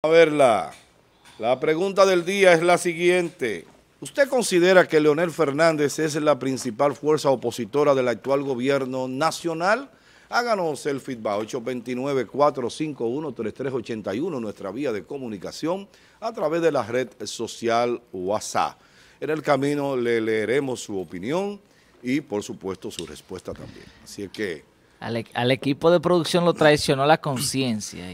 A verla. La pregunta del día es la siguiente. ¿Usted considera que Leonel Fernández es la principal fuerza opositora del actual gobierno nacional? Háganos el feedback 829-451-3381, nuestra vía de comunicación a través de la red social WhatsApp. En el camino le leeremos su opinión y, por supuesto, su respuesta también. Así es que... Al, e-, al equipo de producción lo traicionó la conciencia.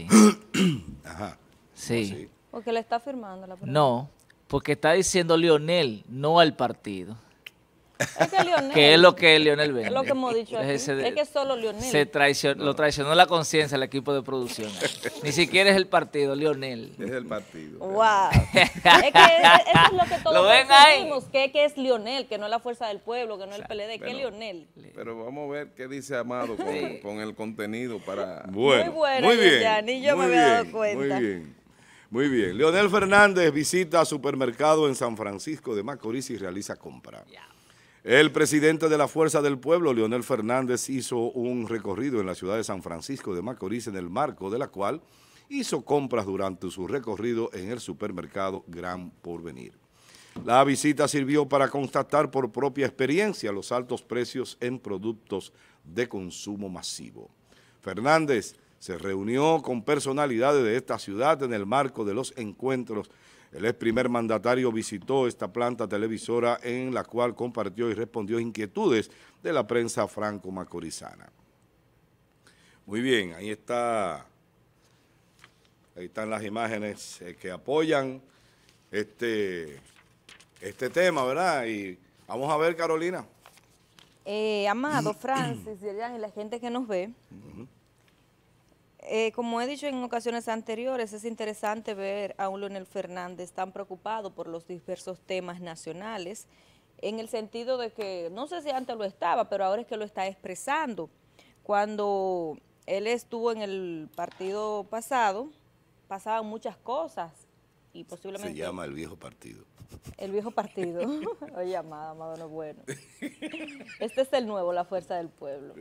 Ajá. Sí. Porque le está firmando la pregunta. No, porque está diciendo Lionel, no al partido. Es que, Lionel, que es lo que Lionel vende. Es lo que hemos dicho Es, de, es que solo Lionel. Se traicionó, Lo traicionó la conciencia el equipo de producción. Ni siquiera es el partido, Lionel. Es el partido. Wow. es que eso es lo que todos decimos, que, que, es Lionel, que no es la fuerza del pueblo, que no es el PLD, bueno, que es Lionel. Pero vamos a ver qué dice Amado con, el contenido para... muy bueno, muy bien. ni yo me había dado cuenta. Muy bien. Muy bien. Leonel Fernández visita supermercado en San Francisco de Macorís y realiza compra. El presidente de la Fuerza del Pueblo, Leonel Fernández, hizo un recorrido en la ciudad de San Francisco de Macorís en el marco de la cual hizo compras durante su recorrido en el supermercado Gran Porvenir. La visita sirvió para constatar por propia experiencia los altos precios en productos de consumo masivo. Fernández se reunió con personalidades de esta ciudad en el marco de los encuentros. El ex primer mandatario visitó esta planta televisora en la cual compartió y respondió inquietudes de la prensa franco-macorizana. Muy bien, ahí está, ahí están las imágenes eh, que apoyan este, este tema, ¿verdad? Y vamos a ver, Carolina. Eh, Amado, Francis, y la gente que nos ve, eh, como he dicho en ocasiones anteriores, es interesante ver a un Leonel Fernández tan preocupado por los diversos temas nacionales, en el sentido de que, no sé si antes lo estaba, pero ahora es que lo está expresando. Cuando él estuvo en el partido pasado, pasaban muchas cosas y posiblemente... Se llama el viejo partido. El viejo partido. Oye, amado, amado, no bueno. Este es el nuevo, la fuerza del pueblo.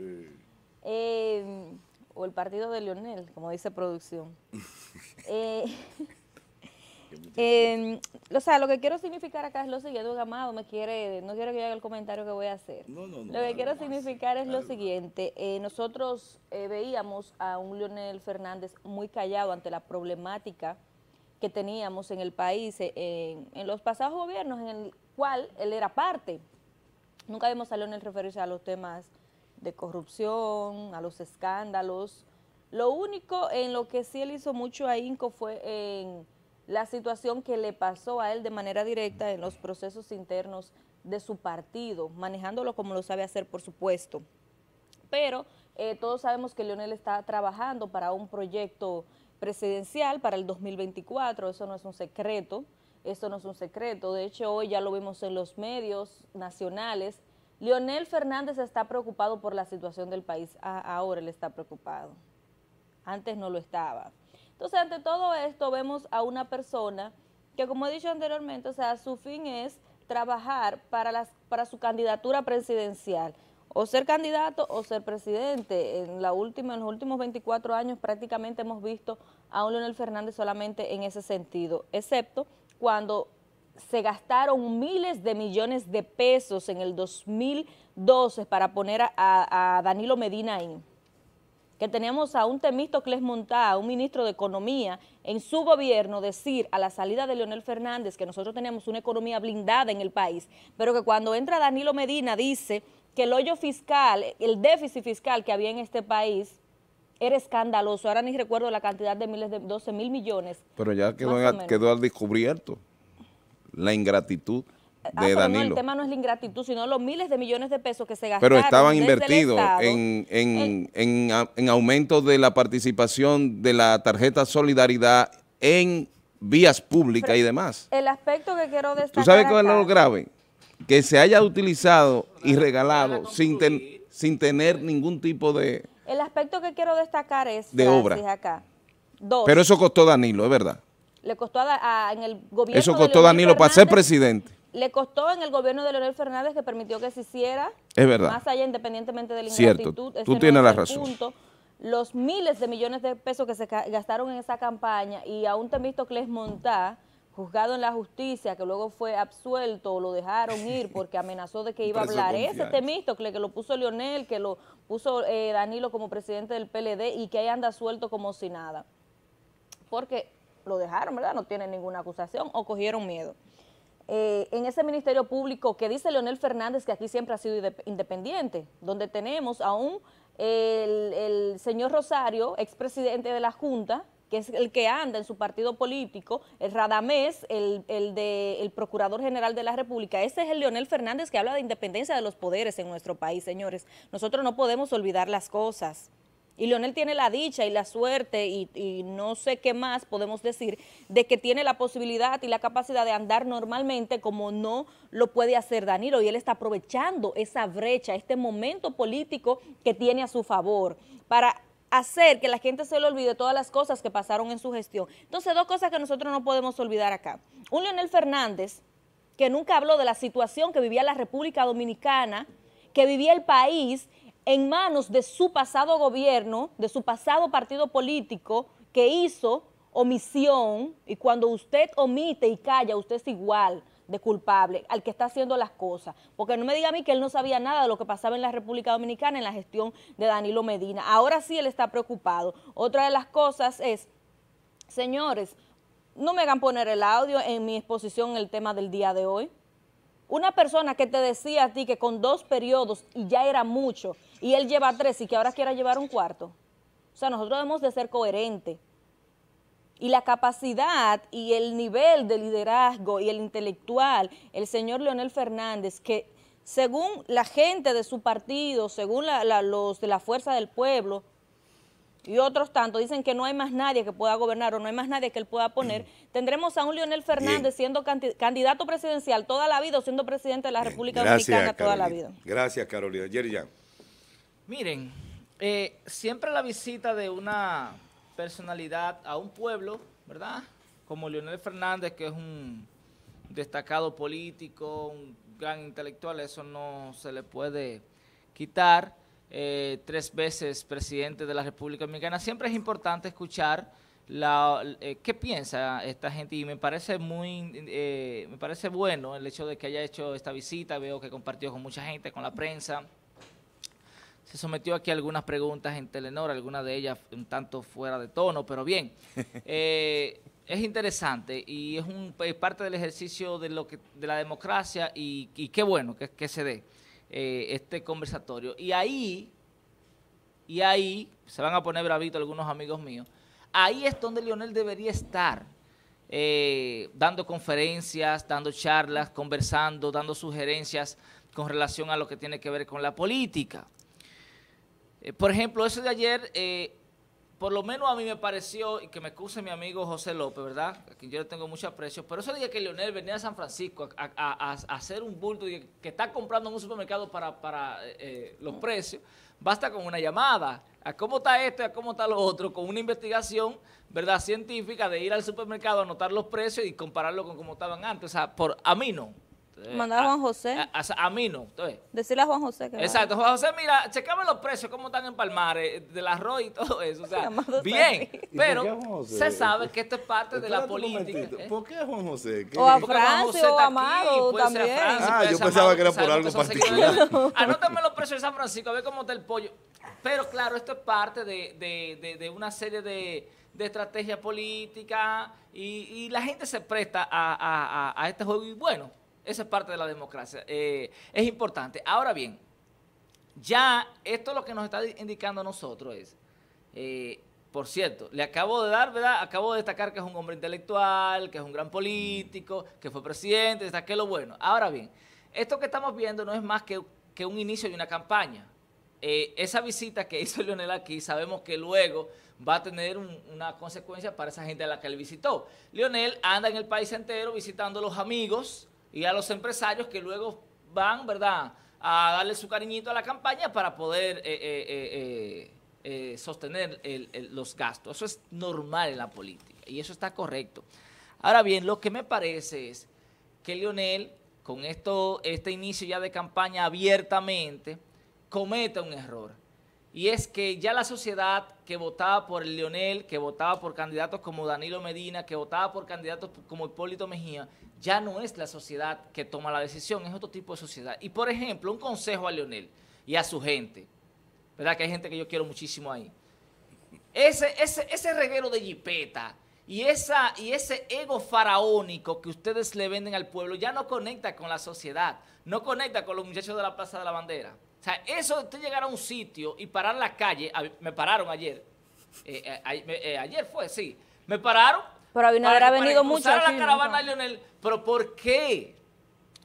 Eh, o el partido de Lionel, como dice producción. Eh, em, o sea, lo que quiero significar acá es lo siguiente, Amado me quiere, no quiero que haga el comentario que voy a hacer. lo que quiero significar es lo siguiente, eh, nosotros eh, veíamos a un Lionel Fernández muy callado ante la problemática que teníamos en el país, en los pasados gobiernos en el cual él era parte. Nunca vimos a Lionel referirse a los temas de corrupción, a los escándalos. Lo único en lo que sí él hizo mucho Inco fue en la situación que le pasó a él de manera directa en los procesos internos de su partido, manejándolo como lo sabe hacer, por supuesto. Pero eh, todos sabemos que Leonel está trabajando para un proyecto presidencial para el 2024, eso no es un secreto, eso no es un secreto. De hecho, hoy ya lo vimos en los medios nacionales Leonel Fernández está preocupado por la situación del país, ahora él está preocupado, antes no lo estaba. Entonces, ante todo esto, vemos a una persona que, como he dicho anteriormente, o sea, su fin es trabajar para, las, para su candidatura presidencial, o ser candidato o ser presidente. En, la última, en los últimos 24 años prácticamente hemos visto a un Leonel Fernández solamente en ese sentido, excepto cuando se gastaron miles de millones de pesos en el 2012 para poner a, Danilo Medina ahí. Que teníamos a un Temístocles Montá, un ministro de Economía, en su gobierno decir a la salida de Leonel Fernández que nosotros teníamos una economía blindada en el país, pero que cuando entra Danilo Medina dice que el hoyo fiscal, el déficit fiscal que había en este país era escandaloso. Ahora ni recuerdo la cantidad de miles de 12 mil millones. Pero ya quedó, quedó al descubierto la ingratitud ah, de Danilo. el tema no es la ingratitud, sino los miles de millones de pesos que se gastaron. Pero estaban invertidos eh, en, aumento de la participación de la tarjeta Solidaridad en vías públicas y demás. El aspecto que quiero destacar. ¿Tú sabes cuál es lo grave? Que se haya utilizado y regalado sin, sin tener ningún tipo de. El aspecto que quiero destacar es. De obra. Acá. Pero eso costó Danilo, es verdad le costó en el gobierno Eso costó de Danilo para ser presidente. Le costó en el gobierno de Leonel Fernández que permitió que se hiciera. Es verdad. Más allá, independientemente de la Cierto, tú tienes la razón. Los miles de millones de pesos que se gastaron en esa campaña y a aún Temístocles Montá, juzgado en la justicia, que luego fue absuelto o lo dejaron ir porque amenazó de que iba a hablar. Ese este temisto que lo puso Leonel, que lo puso eh, Danilo como presidente del PLD y que ahí anda suelto como si nada. Porque lo dejaron, ¿verdad? No tienen ninguna acusación o cogieron miedo. Eh, en ese Ministerio Público que dice Leonel Fernández que aquí siempre ha sido independiente, donde tenemos aún el, señor Rosario, expresidente de la Junta, que es el que anda en su partido político, el Radamés, el, el, de, el Procurador General de la República. Ese es el Leonel Fernández que habla de independencia de los poderes en nuestro país, señores. Nosotros no podemos olvidar las cosas. Y Leonel tiene la dicha y la suerte y, no sé qué más podemos decir de que tiene la posibilidad y la capacidad de andar normalmente como no lo puede hacer Danilo y él está aprovechando esa brecha, este momento político que tiene a su favor para hacer que la gente se le olvide todas las cosas que pasaron en su gestión. Entonces, dos cosas que nosotros no podemos olvidar acá. Un Leonel Fernández que nunca habló de la situación que vivía la República Dominicana, que vivía el país en manos de su pasado gobierno, de su pasado partido político, que hizo omisión y cuando usted omite y calla, usted es igual de culpable al que está haciendo las cosas. Porque no me diga a mí que él no sabía nada de lo que pasaba en la República Dominicana en la gestión de Danilo Medina. Ahora sí él está preocupado. Otra de las cosas es, señores, no me hagan poner el audio en mi exposición en el tema del día de hoy. Una persona que te decía a ti que con dos periodos y ya era mucho, y él lleva tres y que ahora quiera llevar un cuarto. O sea, nosotros debemos de ser coherentes. Y la capacidad y el nivel de liderazgo y el intelectual, el señor Leonel Fernández, que según la gente de su partido, según la, los de la fuerza del pueblo y otros tantos, dicen que no hay más nadie que pueda gobernar o no hay más nadie que él pueda poner, tendremos a un Leonel Fernández siendo candidato presidencial toda la vida o siendo presidente de la República Dominicana toda la vida. Gracias, Carolina. Yerian. Miren, eh, siempre la visita de una personalidad a un pueblo, ¿verdad? Como Leonel Fernández, que es un destacado político, un gran intelectual, eso no se le puede quitar. Eh, tres veces presidente de la República Dominicana, siempre es importante escuchar eh, qué piensa esta gente y me parece muy, me parece bueno el hecho de que haya hecho esta visita, veo que compartió con mucha gente, con la prensa se sometió aquí algunas preguntas en Telenor, algunas de ellas un tanto fuera de tono, pero bien. Eh, es interesante y es, un, parte del ejercicio de, lo que, de la democracia y, qué bueno que, se dé eh, este conversatorio. Y ahí, y ahí, se van a poner bravitos algunos amigos míos, ahí es donde Lionel debería estar, eh, dando conferencias, dando charlas, conversando, dando sugerencias con relación a lo que tiene que ver con la política. Eh, por ejemplo, eso de ayer, eh, por lo menos a mí me pareció, y que me excuse mi amigo José López, ¿verdad? A quien yo le tengo mucho aprecio, pero eso de que Leonel venía a San Francisco a, hacer un bulto y que está comprando en un supermercado para, eh, los precios, basta con una llamada a cómo está esto y a cómo está lo otro, con una investigación, ¿verdad?, científica de ir al supermercado, a anotar los precios y compararlo con cómo estaban antes. O sea, por, a mí no. Eh, Mandar a Juan José. A, mí no. Decirle a Juan José que Exacto. Juan José, mira, checame los precios, cómo están en Palmares, del arroz y todo eso. O sea, bien. Pero se sabe que esto es parte de la política. ¿eh? ¿Por qué Juan José? O a Francisco o a Amado también. ah, yo pensaba que era por algo particular. Anótame los precios de San Francisco, a ver cómo está el pollo. Pero claro, esto es parte de, de, de, una serie de de estrategia política y, la gente se presta a, a, a este juego y bueno, esa es parte de la democracia. Eh, es importante. Ahora bien, ya esto lo que nos está indicando a nosotros es, eh, por cierto, le acabo de dar, ¿verdad? Acabo de destacar que es un hombre intelectual, que es un gran político, que fue presidente, es lo bueno. Ahora bien, esto que estamos viendo no es más que, que un inicio de una campaña. Eh, esa visita que hizo Leonel aquí, sabemos que luego va a tener una consecuencia para esa gente a la que él visitó. Leonel anda en el país entero visitando a los amigos, y a los empresarios que luego van, ¿verdad?, a darle su cariñito a la campaña para poder eh, eh, eh, sostener los gastos. Eso es normal en la política y eso está correcto. Ahora bien, lo que me parece es que Lionel, con esto, este inicio ya de campaña abiertamente, cometa un error y es que ya la sociedad que votaba por el Leonel, que votaba por candidatos como Danilo Medina, que votaba por candidatos como Hipólito Mejía, ya no es la sociedad que toma la decisión, es otro tipo de sociedad. Y por ejemplo, un consejo a Leonel y a su gente, ¿verdad? Que hay gente que yo quiero muchísimo ahí. Ese, ese, ese reguero de jipeta y, esa, y ese ego faraónico que ustedes le venden al pueblo ya no conecta con la sociedad, no conecta con los muchachos de la Plaza de la Bandera. O sea, eso de usted llegar a un sitio y parar la calle, me pararon ayer, eh, eh, eh, ayer fue, sí, me pararon. Pero Abinader venido mucho la caravana pero ¿por qué?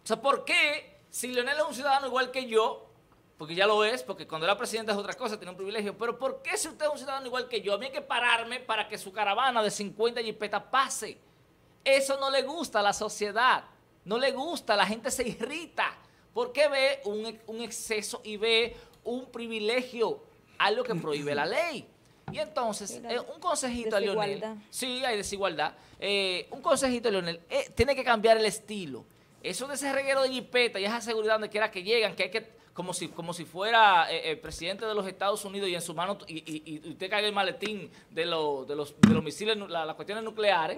O sea, ¿por qué si Leonel es un ciudadano igual que yo, porque ya lo es, porque cuando era presidente es otra cosa, tiene un privilegio, pero ¿por qué si usted es un ciudadano igual que yo, a mí hay que pararme para que su caravana de 50 jipetas pase? Eso no le gusta a la sociedad, no le gusta, la gente se irrita porque ve un, exceso y ve un privilegio, algo que prohíbe la ley. Y entonces, eh, un consejito a Leonel. Sí, hay desigualdad. Eh, un consejito a Leonel. Eh, tiene que cambiar el estilo. Eso de ese reguero de jipeta y esa seguridad donde quiera que llegan, que hay que. Como si, como si fuera el presidente de los Estados Unidos y en su mano, y, y, usted caiga el maletín de, los, de misiles, las cuestiones nucleares,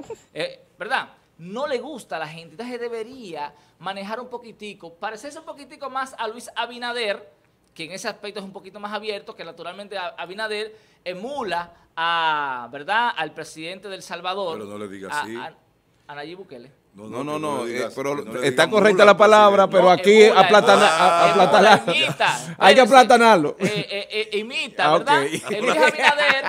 ¿verdad? no le gusta a la gente. Entonces debería manejar un poquitico, parecerse un poquitico más a Luis Abinader, que en ese aspecto es un poquito más abierto, que naturalmente Abinader emula a, ¿verdad?, al presidente del Salvador. a, Nayib Bukele. No, no, no, eh, está correcta la palabra, pero aquí emula, hay que aplatanarlo. Eh, eh, imita, ah, Luis Abinader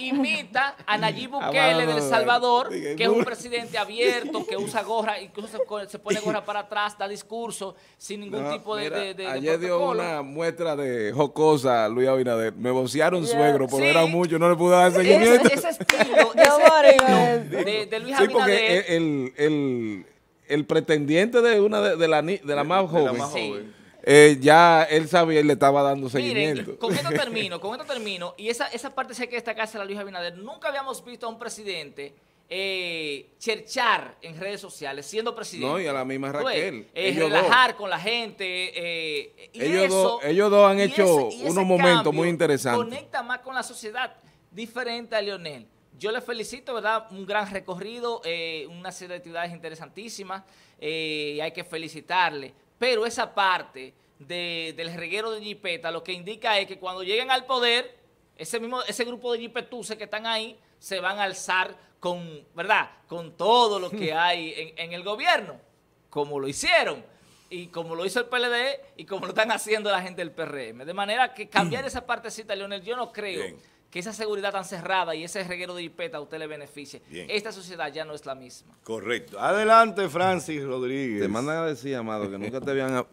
imita a Nayib ah, Bukele del Salvador, que es un presidente abierto, que usa gorra, incluso se, pone gorra para atrás, da discurso sin ningún tipo de, Ayer dio una muestra de jocosa Luis Abinader. Me bocearon suegro, porque era mucho, no le pude dar seguimiento. Ese, estilo, de, Luis sí, Abinader. porque el, el, el, pretendiente de una de, la, de la más joven. Eh, ya él sabía él le estaba dando seguimiento. Miren, con esto termino, con esto termino. Y esa, esa parte sé que esta casa, la Luis Abinader. Nunca habíamos visto a un presidente eh, cherchar en redes sociales, siendo presidente. No, y a la misma pues, Raquel. Eh, relajar con la gente. Eh, ellos, dos, ellos han hecho unos momentos muy interesantes. Conecta más con la sociedad, diferente a Leonel Yo le felicito, ¿verdad? Un gran recorrido, una serie de actividades interesantísimas, y hay que felicitarle. Pero esa parte del reguero de Jipeta lo que indica es que cuando lleguen al poder, ese, mismo, ese grupo de jipetuses que están ahí se van a alzar con, ¿verdad? con todo lo que hay en, el gobierno, como lo hicieron y como lo hizo el PLD y como lo están haciendo la gente del PRM. De manera que cambiar esa partecita, Leonel, yo no creo que esa seguridad tan cerrada y ese reguero de hipeta a usted le beneficie. Esta sociedad ya no es la misma. Correcto. Adelante, Francis Rodríguez. Te mandan a decir, Amado, que nunca te habían...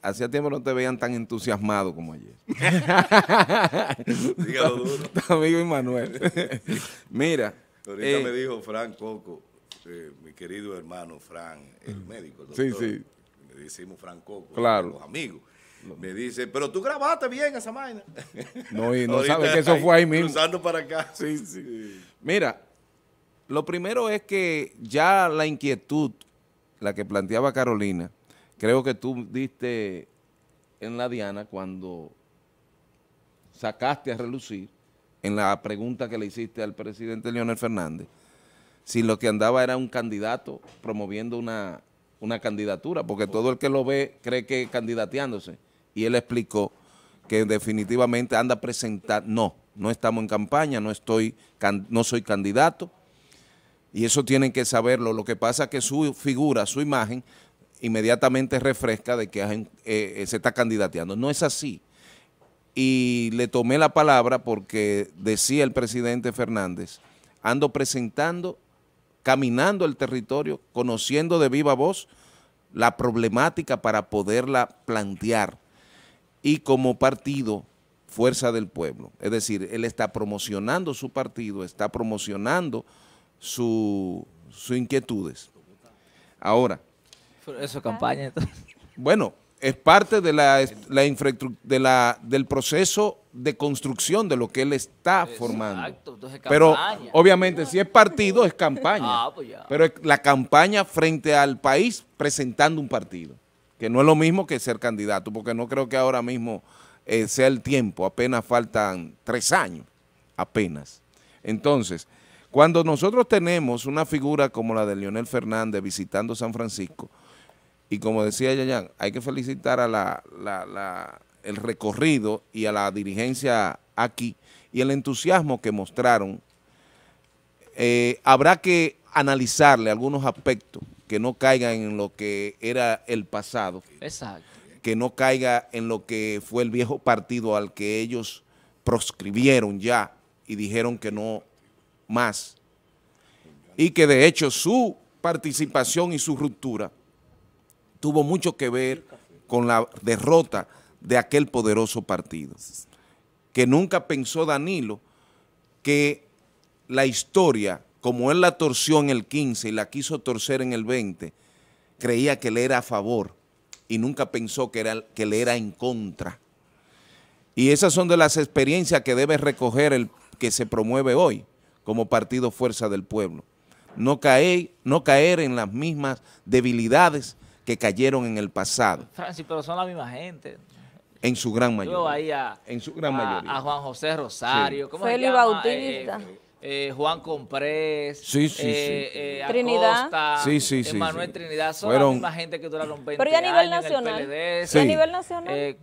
hacía tiempo no te veían tan entusiasmado como ayer. Dígalo Amigo Immanuel. Mira. Ahorita me eh, dijo Fran Coco, eh, mi querido hermano Frank, el médico, Sí, sí. Le decimos Fran Coco, claro. los amigos. Me dice, pero tú grabaste bien esa máquina No, y no sabes que eso fue ahí mismo. para acá. Mira, lo primero es que ya la inquietud, la que planteaba Carolina, creo que tú diste en la Diana cuando sacaste a relucir en la pregunta que le hiciste al presidente Leonel Fernández, si lo que andaba era un candidato promoviendo una, una candidatura, porque todo el que lo ve cree que candidateándose y él explicó que definitivamente anda a no, no estamos en campaña, no, estoy, no soy candidato, y eso tienen que saberlo. Lo que pasa es que su figura, su imagen, inmediatamente refresca de que ah, eh, eh, se está candidateando. No es así. Y le tomé la palabra porque decía el presidente Fernández, ando presentando, caminando el territorio, conociendo de viva voz la problemática para poderla plantear y como partido Fuerza del Pueblo. Es decir, él está promocionando su partido, está promocionando sus inquietudes. Ahora. Eso es campaña. Bueno, es parte de la, del proceso de construcción de lo que él está formando. Pero obviamente si es partido es campaña. Ah, pues Pero la campaña frente al país presentando un partido que no es lo mismo que ser candidato, porque no creo que ahora mismo eh, sea el tiempo, apenas faltan tres años, apenas. Entonces, cuando nosotros tenemos una figura como la de Leonel Fernández visitando San Francisco, y como decía Yayan, hay que felicitar a el recorrido y a la dirigencia aquí y el entusiasmo que mostraron, eh, habrá que analizarle algunos aspectos que no caigan en lo que era el pasado. Exacto. Que no caiga en lo que fue el viejo partido al que ellos proscribieron ya y dijeron que no más. Y que de hecho su participación y su ruptura tuvo mucho que ver con la derrota de aquel poderoso partido. Que nunca pensó Danilo que la historia como él la torció en el 15 y la quiso torcer en el 20, creía que le era a favor y nunca pensó que, era, que le era en contra. Y esas son de las experiencias que debe recoger el que se promueve hoy como partido Fuerza del Pueblo. No caer, no caer en las mismas debilidades que cayeron en el pasado. Francis, pero son la misma gente. En su gran mayoría. Yo ahí a, en su gran mayoría. a Juan José Rosario. Sí. Bautista. Eh, eh, Juan Comprés, eh, eh, Trinidad, Manuel Trinidad, son la misma gente que duraron 20 Pero a este nivel nacional, a nivel nacional.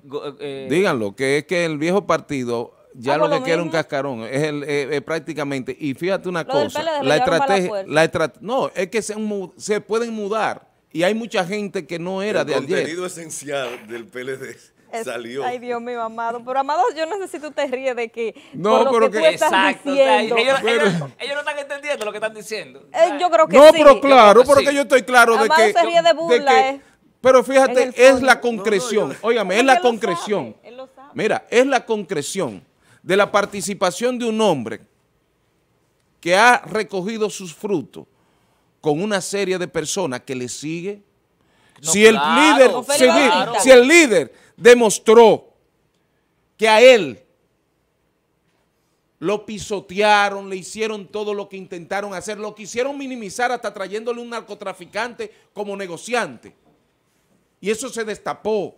Díganlo, que es que el viejo partido ya ah, lo, que quiere un cascarón es, el, prácticamente y fíjate una cosa, la estrategia, no, es que se, pueden mudar y hay mucha gente que no era de ayer. El contenido esencial del PLD salió. Ay, Dios mío, Amado. Pero, Amado, yo no sé si tú te ríes de que. No, por pero lo que, tú estás diciendo. Ellos, no están entendiendo lo que están diciendo. Eh, yo creo que no, pero claro, porque yo, yo estoy claro de que. se ríe de burla, que, eh. Pero fíjate, es la concreción. Óigame, es, la concreción. él lo sabe. Mira, es la concreción de la participación de un hombre que ha recogido sus frutos con una serie de personas que le sigue. si, el líder, si el líder demostró que a él lo pisotearon, le hicieron todo lo que intentaron hacer, lo quisieron minimizar hasta trayéndole un narcotraficante como negociante. Y eso se destapó.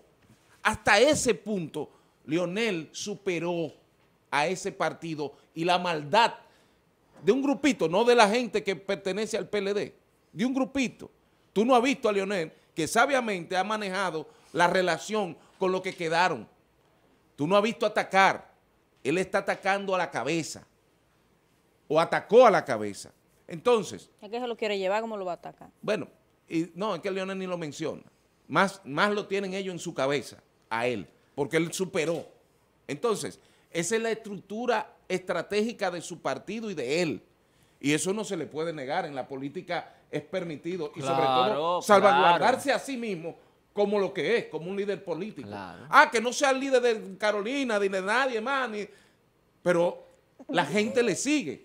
Hasta ese punto, Lionel superó a ese partido y la maldad de un grupito, no de la gente que pertenece al PLD, de un grupito. Tú no has visto a Lionel, que sabiamente ha manejado la relación con lo que quedaron. Tú no has visto atacar. Él está atacando a la cabeza. O atacó a la cabeza. Entonces... ¿A qué se lo quiere llevar? ¿Cómo lo va a atacar? Bueno, y, no, es que Leonel ni lo menciona. Más, más lo tienen ellos en su cabeza, a él, porque él superó. Entonces, esa es la estructura estratégica de su partido y de él. Y eso no se le puede negar. En la política es permitido. Y sobre todo, salvaguardarse a sí mismo como lo que es, como un líder político. Ah, que no sea el líder de Carolina, ni de nadie más, pero la gente le sigue.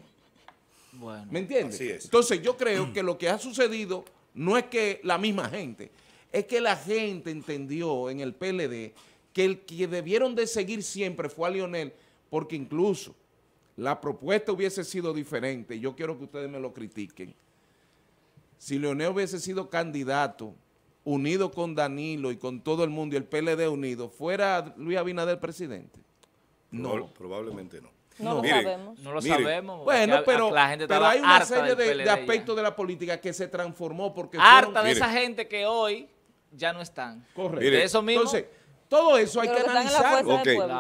¿Me entiendes? Entonces yo creo que lo que ha sucedido no es que la misma gente, es que la gente entendió en el PLD que el que debieron de seguir siempre fue a Lionel, porque incluso la propuesta hubiese sido diferente, yo quiero que ustedes me lo critiquen, si Leonel hubiese sido candidato unido con Danilo y con todo el mundo y el PLD unido, fuera Luis Abinader presidente? No. Probablemente no. No, lo sabemos. No lo sabemos. Bueno, pero, hay una serie de, aspectos de la política que se transformó. porque Harta de esa gente que hoy ya no están. Correcto. eso Entonces, todo eso hay que analizarlo.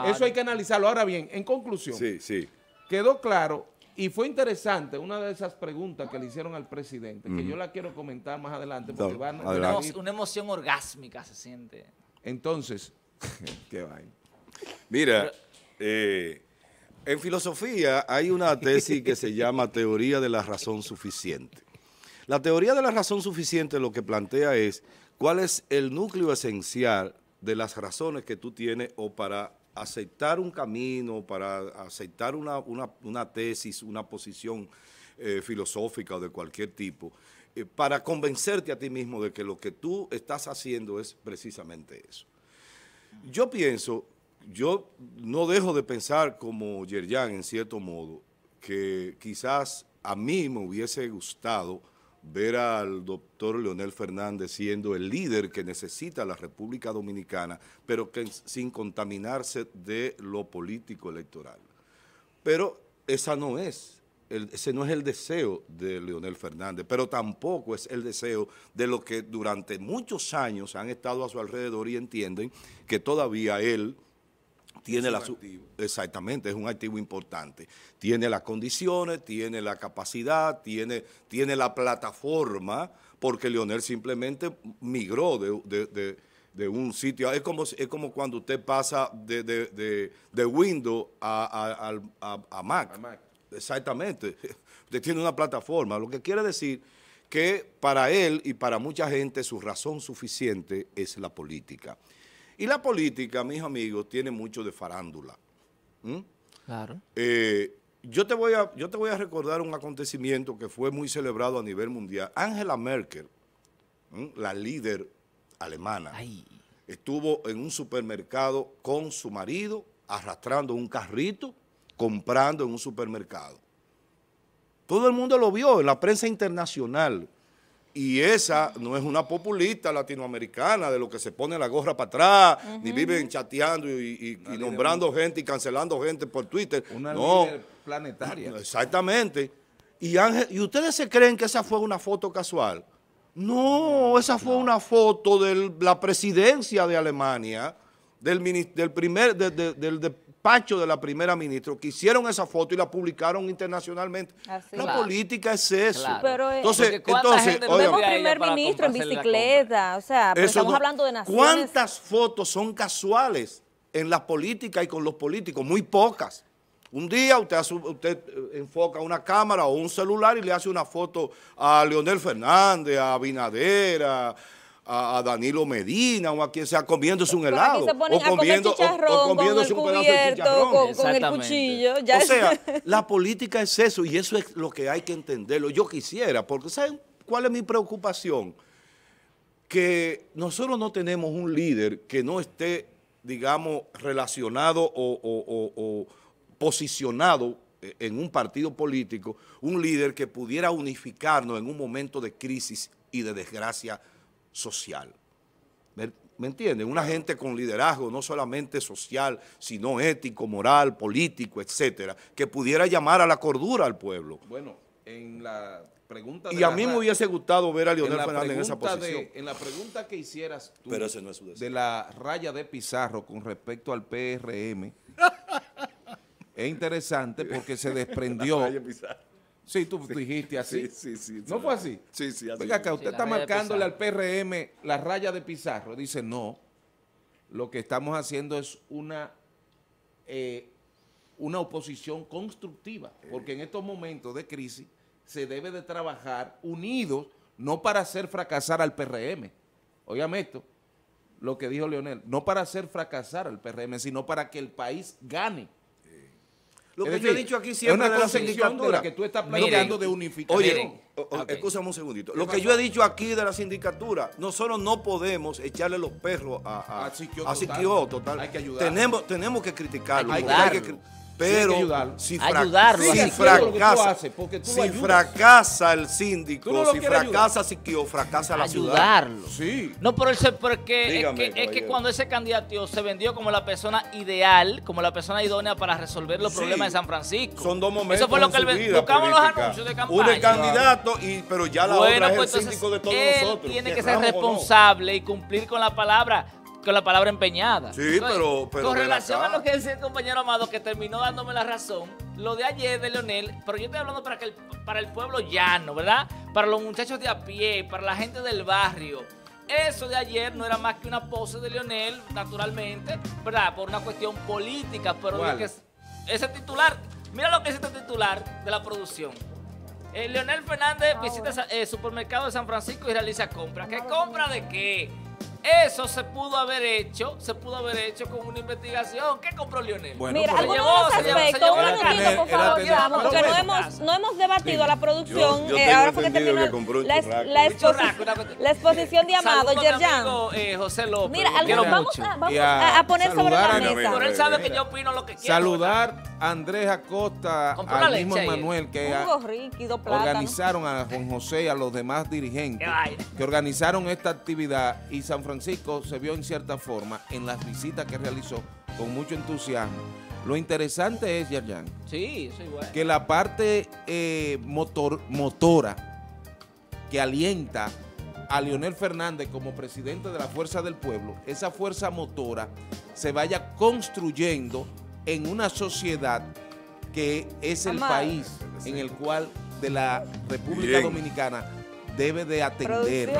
Eso hay que analizarlo. Ahora bien, en conclusión, sí, quedó claro y fue interesante una de esas preguntas que le hicieron al presidente, que yo la quiero comentar más adelante. Porque una, emoción orgásmica se siente. Entonces, qué vaina. Mira, eh, en filosofía hay una tesis que se llama teoría de la razón suficiente. La teoría de la razón suficiente lo que plantea es cuál es el núcleo esencial de las razones que tú tienes o para aceptar un camino, para aceptar una, tesis, una posición eh, filosófica o de cualquier tipo, eh, para convencerte a ti mismo de que lo que tú estás haciendo es precisamente eso. Yo pienso, yo no dejo de pensar como Yerjan, en cierto modo, que quizás a mí me hubiese gustado ver al doctor Leonel Fernández siendo el líder que necesita la República Dominicana, pero que sin contaminarse de lo político electoral. Pero esa no es, ese no es el deseo de Leonel Fernández, pero tampoco es el deseo de los que durante muchos años han estado a su alrededor y entienden que todavía él tiene la exactamente es un activo importante tiene las condiciones tiene la capacidad tiene tiene la plataforma porque Leonel simplemente migró de, un sitio es como es como cuando usted pasa de, Windows a Mac exactamente usted tiene una plataforma lo que quiere decir que para él y para mucha gente su razón suficiente es la política y la política, mis amigos, tiene mucho de farándula. ¿Mm? Claro. Eh, yo, te voy a, yo te voy a recordar un acontecimiento que fue muy celebrado a nivel mundial. Angela Merkel, la líder alemana, estuvo en un supermercado con su marido arrastrando un carrito, comprando en un supermercado. Todo el mundo lo vio en la prensa internacional. Y esa no es una populista latinoamericana de lo que se pone la gorra para atrás, ni viven chateando y, nombrando gente y cancelando gente por Twitter. Una no. planetaria. Exactamente. Y, ustedes se creen que esa fue una foto casual? No, esa fue una foto de la presidencia de Alemania, del, del primer, del, del de la primera ministra, que hicieron esa foto y la publicaron internacionalmente. la política es eso. Pero, eh, entonces, entonces no vemos primer ministro en bicicleta, o sea, estamos hablando de naciones. ¿Cuántas fotos son casuales en la política y con los políticos? Muy pocas. Un día usted, usted eh, enfoca una cámara o un celular y le hace una foto a Leonel Fernández, a Binadera, a, Danilo Medina o a quien sea comiéndose un helado. o, comiendo, comiéndose un pedazo de chicharrón. Con, el cuchillo. o sea, la política es eso y eso es lo que hay que entenderlo. Yo quisiera, porque ¿saben cuál es mi preocupación? Que nosotros no tenemos un líder que no esté, digamos, relacionado o, o posicionado en un partido político, un líder que pudiera unificarnos en un momento de crisis y de desgracia social. ¿Me, entiende? entienden? Una gente con liderazgo no solamente social, sino ético, moral, político, etcétera, que pudiera llamar a la cordura al pueblo. Bueno, en la pregunta Y a mí me hubiese gustado ver a Leonel Fernández en esa posición. en la pregunta que hicieras tú de la raya de Pizarro con respecto al PRM, es interesante porque se desprendió Sí, tú, dijiste así. ¿No fue así? Sí, sí, Venga acá, usted está marcándole al PRM la raya de Pizarro. Dice, no, lo que estamos haciendo es una, eh, una oposición constructiva, porque en estos momentos de crisis se debe de trabajar unidos, no para hacer fracasar al PRM. Óigame esto, lo que dijo Leonel, no para hacer fracasar al PRM, sino para que el país gane lo que yo he dicho aquí siempre es de la sindicatura. que tú estás planteando de unificación. Oye, escúchame un segundito. Lo que yo he dicho aquí de la sindicatura, nosotros no podemos echarle los perros a, a, Siquio total. Tenemos, tenemos que criticarlo. Hay que, pero si, si, fracasa, si fracasa, el síndico, si fracasa Siquio, fracasa la ciudad. Ayudarlo. Sí. No, pero es, que, cuando ese candidato se vendió como la persona ideal, como la persona idónea para resolver los problemas de San Francisco. Son dos momentos. Eso fue lo que él Buscamos los anuncios de campaña. un candidato, y, pero ya la otra es el pues, síndico de todos él nosotros. Tiene que ser responsable y cumplir con la palabra con la palabra empeñada. Sí, pero, Con relación a lo que decía el compañero Amado, que terminó dándome la razón, lo de ayer de Leonel, pero yo estoy hablando para, que el, para el pueblo llano, ¿verdad? Para los muchachos de a pie, para la gente del barrio. Eso de ayer no era más que una pose de Leonel, naturalmente, ¿verdad? Por una cuestión política, pero que es, ese titular, mira lo que es este titular de la producción. Eh, Leonel Fernández visita el eh, supermercado de San Francisco y realiza compras. ¿Qué compra de qué? Eso se pudo haber hecho, se pudo haber hecho con una investigación. ¿Qué compró Lionel? Bueno, Mira, algunos de los aspectos, un minutito, por favor, vamos, porque no hemos, no hemos debatido la producción. Eh, ahora fue que terminó la, exposición de Amado, Yerjan. Eh, José López. Mira, vamos, a, poner sobre la mesa. Pero él sabe que yo opino lo que quiero. Saludar Andrés Acosta, al mismo Manuel que organizaron a Juan José y a los demás dirigentes que organizaron esta actividad y San Francisco se vio en cierta forma en las visitas que realizó con mucho entusiasmo. Lo interesante es, Yerjan, que la parte eh, motora que alienta a Leonel Fernández como presidente de la Fuerza del Pueblo, esa fuerza motora se vaya construyendo en una sociedad que es el país en el cual de la República Dominicana debe de atender.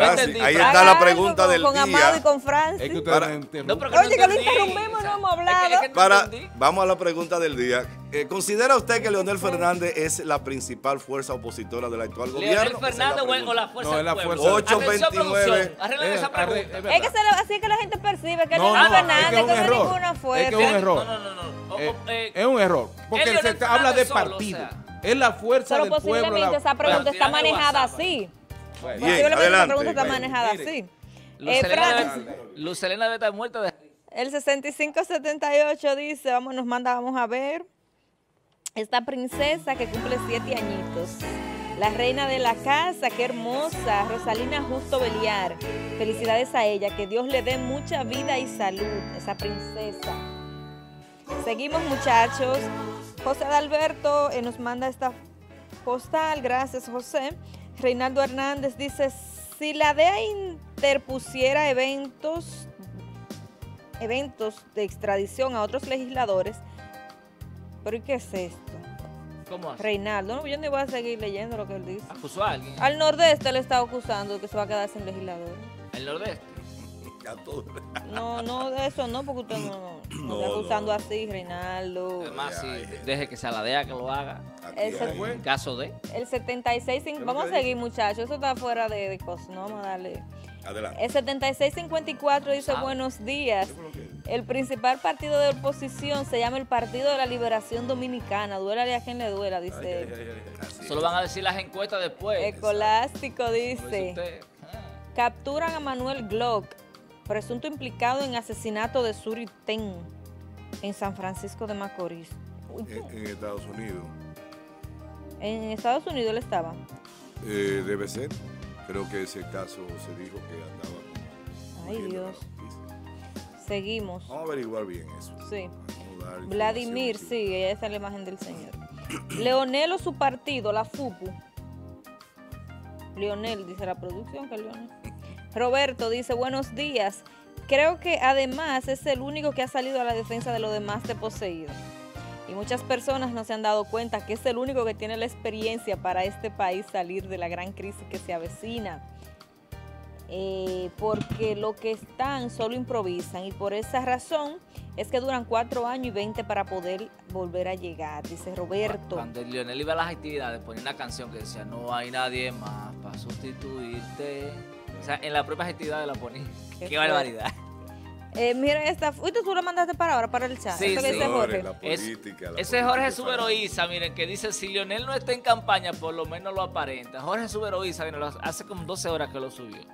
ahí está la pregunta del día. con Amado y con Francis. Es que no, no Oye, que lo interrumpimos, no hemos hablado. para, vamos a la pregunta del día, eh, ¿Considera usted que Leonel Fernández es la principal fuerza opositora del actual gobierno? Leonel Fernández o la fuerza no, es la fuerza. Eh, esa eh, pregunta. Es, que así es que la gente percibe que no, Leonel no, Fernández es, que es ninguna fuerza. Es que es un error. No, no, no. es un error. Porque se habla de partido. es la fuerza del pueblo. Pero posiblemente esa pregunta está manejada pues. así. Posiblemente esa pregunta está manejada así. Lucelena debe estar muerta de... El 6578 dice, vamos, nos manda, vamos a ver. Esta princesa que cumple siete añitos. La reina de la casa, qué hermosa, Rosalina Justo Beliar. Felicidades a ella, que Dios le dé mucha vida y salud, esa princesa. Seguimos muchachos. José Adalberto eh, nos manda esta postal, gracias José. Reinaldo Hernández dice, si la DEA interpusiera eventos, eventos de extradición a otros legisladores, ¿pero y qué es esto? ¿Cómo hace? Reinaldo, no, yo no voy a seguir leyendo lo que él dice. ¿Acusó a alguien? Al Nordeste le está acusando de que se va a quedar sin legislador. ¿Al Nordeste? No, no, eso no, porque usted no, está acusando así, Reinaldo. Además, si deje que se Saladea que lo haga. El, caso de... El 76, vamos a seguir, muchachos, eso está fuera de, de cosas, no vamos a darle... Adelante. El 7654 dice buenos días. El principal partido de oposición se llama el Partido de la Liberación Dominicana. Duélale a quien le duela, dice él. Solo van a decir las encuestas después. Escolástico dice. Capturan a Manuel Glock, presunto implicado en asesinato de Ten en San Francisco de Macorís. en, Estados Unidos. En Estados Unidos él estaba. Eh, debe ser. Creo que ese caso se dijo que andaba Ay Dios. Seguimos. Vamos a averiguar bien eso. Sí. Vladimir, sí, esa es la imagen del señor. Leonel o su partido, la FUPU. Leonel, dice la producción que Leonel. Roberto dice, buenos días. Creo que además es el único que ha salido a la defensa de los demás de poseído. Y muchas personas no se han dado cuenta que es el único que tiene la experiencia para este país salir de la gran crisis que se avecina. Eh, porque lo que están solo improvisan y por esa razón es que duran cuatro años y veinte para poder volver a llegar, dice Roberto. Cuando Lionel iba a las actividades ponía una canción que decía no hay nadie más para sustituirte. O sea, en la propia actividad la ponía. Qué barbaridad. Eh, miren, esta uy tú lo mandaste para ahora, para el chat. Sí, es, Jorge Suberoiza, miren, que dice, si Leonel no está en campaña, por lo menos lo aparenta. Jorge Suberoiza, hace como 12 horas que lo subió. Eh.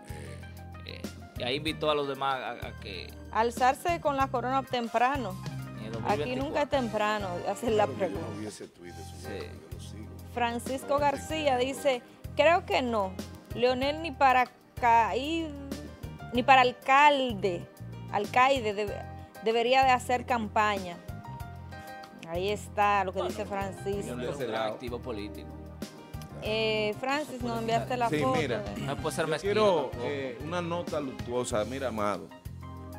Eh, y ahí invitó a los demás a, que... Alzarse con la corona temprano. Aquí nunca es temprano hacer la pregunta. Sí. Francisco García dice, creo que no. Leonel ni para caí, ni para alcalde alcaide debería de hacer campaña. Ahí está lo que dice Francisco. No activo político. Eh, Francis, nos enviaste la sí, Mira, no quiero eh, una nota luctuosa. Mira, amado.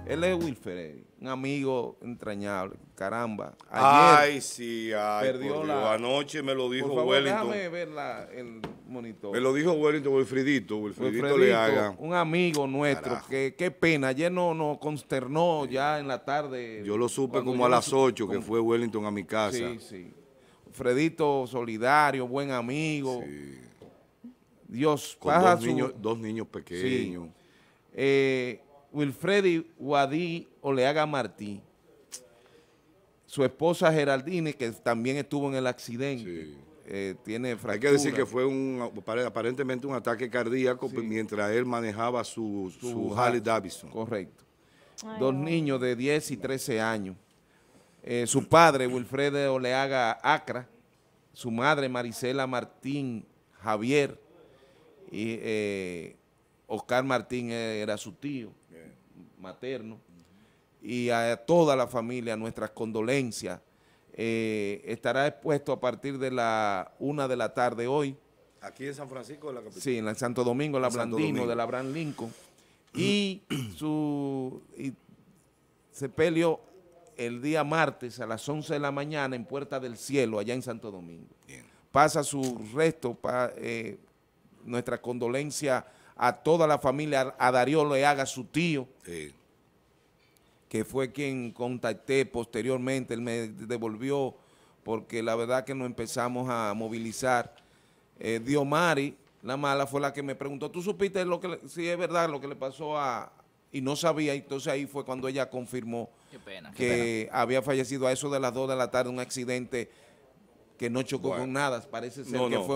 Él es Wilfred un amigo entrañable, caramba. ay, sí, ay, perdió la... Anoche me lo dijo por Wellington. déjame ver el monitor. Me lo dijo Wellington, Wilfridito, Wilfridito, le haga. Un amigo nuestro, que qué pena, ayer nos consternó ya en la tarde. Yo lo supe como a las 8 que fue Wellington a mi casa. Sí, sí. Fredito solidario, buen amigo. Dios, Con dos, niños, dos niños pequeños. Eh, Wilfredi Guadí Oleaga Martí, su esposa Geraldine, que también estuvo en el accidente. Eh, tiene fractura. Hay que decir que fue un aparentemente un ataque cardíaco mientras él manejaba su, su, Harley Davidson. Correcto. Dos niños de 10 y 13 años. Eh, su padre, Wilfredo Oleaga Acra, su madre, Marisela Martín Javier, y eh, Oscar Martín era su tío materno, y a toda la familia nuestras condolencias. Eh, estará expuesto a partir de la una de la tarde hoy. Aquí en San Francisco la capital. Sí, en el Santo Domingo, en la Blandino, de la Bran Lincoln. Y su y sepelio el día martes a las 11 de la mañana en Puerta del Cielo, allá en Santo Domingo. Pasa su resto, pa, eh, nuestra condolencia a toda la familia, a Darío Leaga, haga su tío, que fue quien contacté posteriormente, él me devolvió, porque la verdad que nos empezamos a movilizar. Eh, Diomari, la mala, fue la que me preguntó, ¿tú supiste lo que si es verdad lo que le pasó a...? Y no sabía, entonces ahí fue cuando ella confirmó que había fallecido a eso de las 2 de la tarde, un accidente que no chocó con nada, parece ser que fue,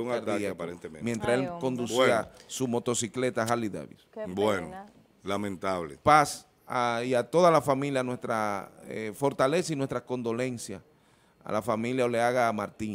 un ataque. aparentemente. Mientras él conducía su motocicleta Harley Davis. Bueno, lamentable. Paz y a toda la familia, nuestra eh, fortaleza y nuestra condolencia a la familia Oleaga Martín.